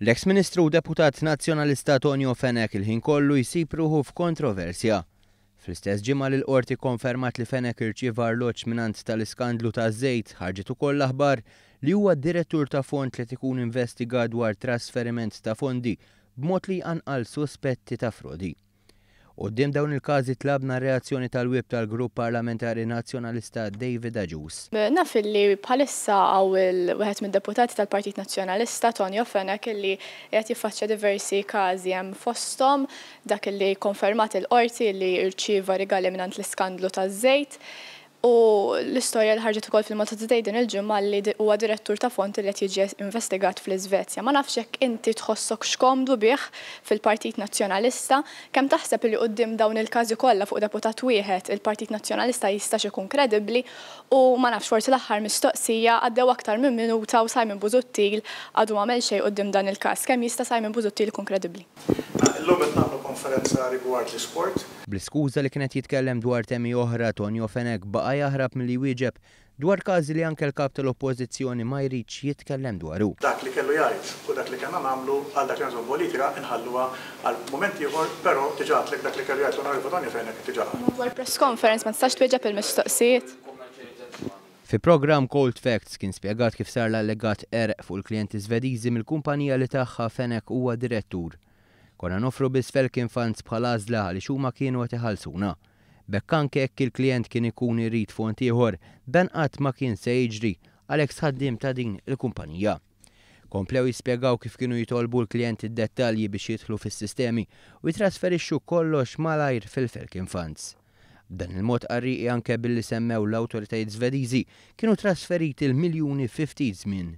L-eks ministru u deputat nazjonalista Tonio Fenek il-ħin kollu jisipruħu f'kontroversja. Fl-istess ġimma l qorti konfermat li Fenek irċivar loċ minant tal-iskandlu ta' żejt ħarġetu ukoll aħbar li huwa direttur ta' fond li tikun investiga dwar trasferiment ta' fondi b'mod li anqal suspetti ta' frodi d-dim dawn il-każi tlabna reazzjoni tal-web tal-Grupp Parlamentari Nazzjonalista David Aġus. Naf li bħalissa għaw il-wieħed minn deputati tal-Partit Nazzjonalista Tonio Fenek li qed jiffaċċja diversi każi hemm fosthom dak li konfermat il-qorti li rċieva rigali minn l-iskandlu taż-żejt. U l-istorja li ħarġet ukoll fil-Malta Today din il-ġimgħa li huwa direttur ta' fond li qed jiġi investigat fl-Iżvezja. Ma nafx hekk inti tħossok xkomdu bih fil-Partit Nazzjonalista, kemm taħseb li qudiem dawn il-każi kollha fuq deputat wieħed il-Partit Nazzjonalista jista' ikun kredibbli u ma nafx forsi l-aħħar mistoqsija għaddew aktar minn minuta u Simon Buzuttil għadu ma għamel xejn qudiem dan il-każ. Kemm jista' Simon Buzuttil ikun kredibbli? Illum differenza rigward l-sport. bl li kienet jitkellem dwar temi oħra, Tonio Fenek baqa jaħrab mill-li wieġeb dwar każi li anke l-kap tal-oppożizzjoni ma jridx jitkellem dwaru. Dak li kellu jgħid u dak li kellna nagħmlu għal dak li politika inħalluha għal mument ieħor, però diġà dak li kellu jgħid l-onorevoli Tonio Fenek diġà. Dwar press conference ma tistax tweġeb il-mistoqsijiet. Fi program Cold Facts kien spjegat kif sar l-allegat erq fuq il klienti svedizi mill-kumpanija li tagħha Fenek huwa direttur Konna nofru bis felkin fans bħala għażla li xuma kienu qed iħallsuna. Bekk anke il-klient kien ikun irid font ieħor, dan qatt ma kien se jiġri għalhekk sħaddim ta' din il-kumpanija. Komplew jispjegaw kif kienu jitolbu l-klient id-dettalji biex jidħlu fis-sistemi u jitrasferixxu kollox malajr fil-Felkin Funds. Dan il-mod qarriqi anke billi semmew l-awtoritajiet Svediżi kienu trasferiti l-miljuni 50 żmien